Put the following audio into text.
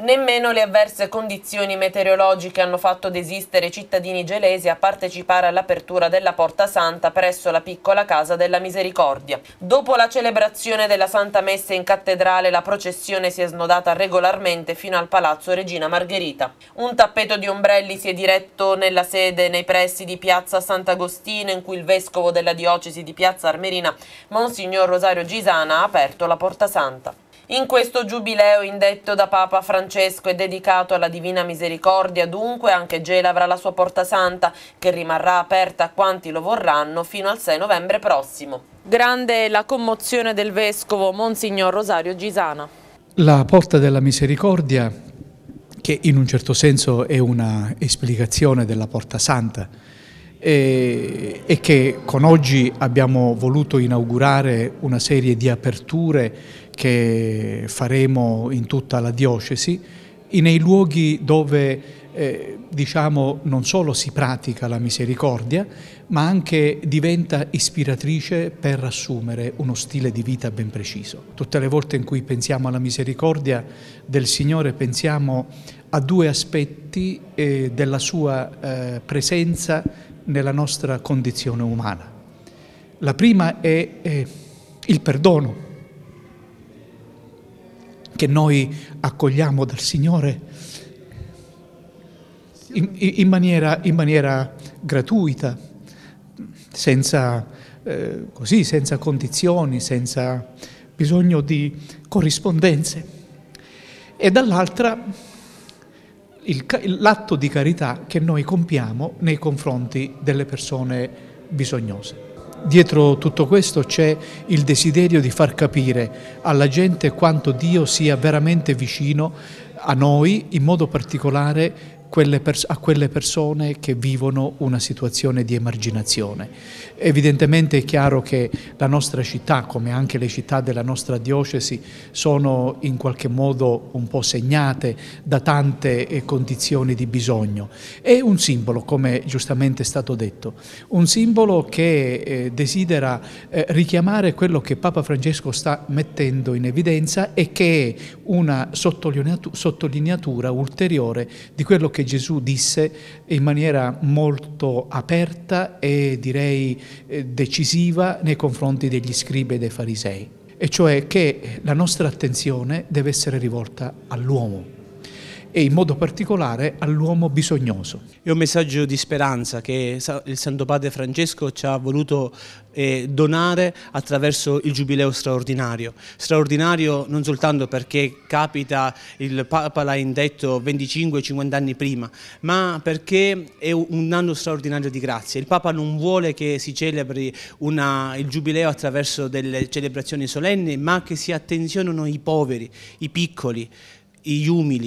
Nemmeno le avverse condizioni meteorologiche hanno fatto desistere i cittadini gelesi a partecipare all'apertura della Porta Santa presso la piccola Casa della Misericordia. Dopo la celebrazione della Santa Messa in cattedrale la processione si è snodata regolarmente fino al Palazzo Regina Margherita. Un tappeto di ombrelli si è diretto nella sede nei pressi di Piazza Sant'Agostino in cui il vescovo della diocesi di Piazza Armerina, Monsignor Rosario Gisana, ha aperto la Porta Santa. In questo giubileo indetto da Papa Francesco e dedicato alla Divina Misericordia, dunque anche Gela avrà la sua porta santa, che rimarrà aperta a quanti lo vorranno fino al 6 novembre prossimo. Grande la commozione del Vescovo Monsignor Rosario Gisana. La porta della misericordia, che in un certo senso è una esplicazione della porta santa, e, e che con oggi abbiamo voluto inaugurare una serie di aperture che faremo in tutta la diocesi, nei luoghi dove eh, diciamo, non solo si pratica la misericordia, ma anche diventa ispiratrice per assumere uno stile di vita ben preciso. Tutte le volte in cui pensiamo alla misericordia del Signore pensiamo a due aspetti eh, della sua eh, presenza nella nostra condizione umana. La prima è, è il perdono che noi accogliamo dal Signore in, in, maniera, in maniera, gratuita, senza, eh, così, senza condizioni, senza bisogno di corrispondenze. E dall'altra l'atto di carità che noi compiamo nei confronti delle persone bisognose. Dietro tutto questo c'è il desiderio di far capire alla gente quanto Dio sia veramente vicino a noi, in modo particolare quelle a quelle persone che vivono una situazione di emarginazione. Evidentemente è chiaro che la nostra città, come anche le città della nostra diocesi, sono in qualche modo un po' segnate da tante eh, condizioni di bisogno. È un simbolo, come giustamente è stato detto, un simbolo che eh, desidera eh, richiamare quello che Papa Francesco sta mettendo in evidenza e che è una sottolineatura ulteriore di quello che che Gesù disse in maniera molto aperta e direi eh, decisiva nei confronti degli scribi e dei farisei, e cioè che la nostra attenzione deve essere rivolta all'uomo, e in modo particolare all'uomo bisognoso. È un messaggio di speranza che il Santo Padre Francesco ci ha voluto eh, donare attraverso il Giubileo straordinario. Straordinario non soltanto perché capita, il Papa l'ha indetto 25-50 anni prima, ma perché è un anno straordinario di grazia. Il Papa non vuole che si celebri una, il Giubileo attraverso delle celebrazioni solenni, ma che si attenzionino i poveri, i piccoli, gli umili.